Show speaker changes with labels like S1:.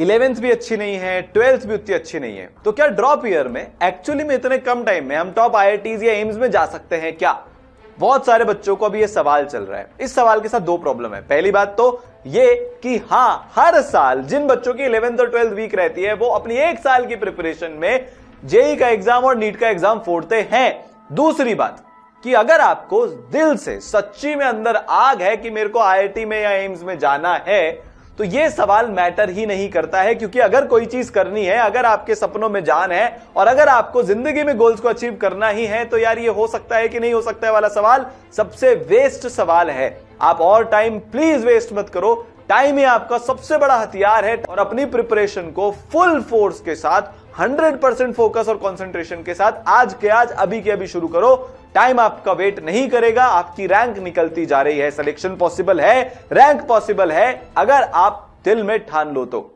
S1: eleventh भी अच्छी नहीं है ट्वेल्थ भी उतनी अच्छी नहीं है तो क्या ड्रॉप ईयर में एक्चुअली में इतने कम टाइम में हम टॉप आई या एम्स में जा सकते हैं क्या बहुत सारे बच्चों को अभी ये सवाल चल रहा है इस सवाल के साथ दो प्रॉब्लम है पहली बात तो ये कि हाँ हर साल जिन बच्चों की इलेवेंथ और ट्वेल्थ वीक रहती है वो अपनी एक साल की प्रिपरेशन में जेई e का एग्जाम और नीट का एग्जाम फोड़ते हैं दूसरी बात कि अगर आपको दिल से सच्ची में अंदर आग है कि मेरे को आई में या एम्स में जाना है तो ये सवाल मैटर ही नहीं करता है क्योंकि अगर कोई चीज करनी है अगर आपके सपनों में जान है और अगर आपको जिंदगी में गोल्स को अचीव करना ही है तो यार ये हो सकता है कि नहीं हो सकता है वाला सवाल सबसे वेस्ट सवाल है आप और टाइम प्लीज वेस्ट मत करो टाइम ही आपका सबसे बड़ा हथियार है और अपनी प्रिपरेशन को फुल फोर्स के साथ 100% फोकस और कंसंट्रेशन के साथ आज के आज अभी के अभी शुरू करो टाइम आपका वेट नहीं करेगा आपकी रैंक निकलती जा रही है सिलेक्शन पॉसिबल है रैंक पॉसिबल है अगर आप दिल में ठान लो तो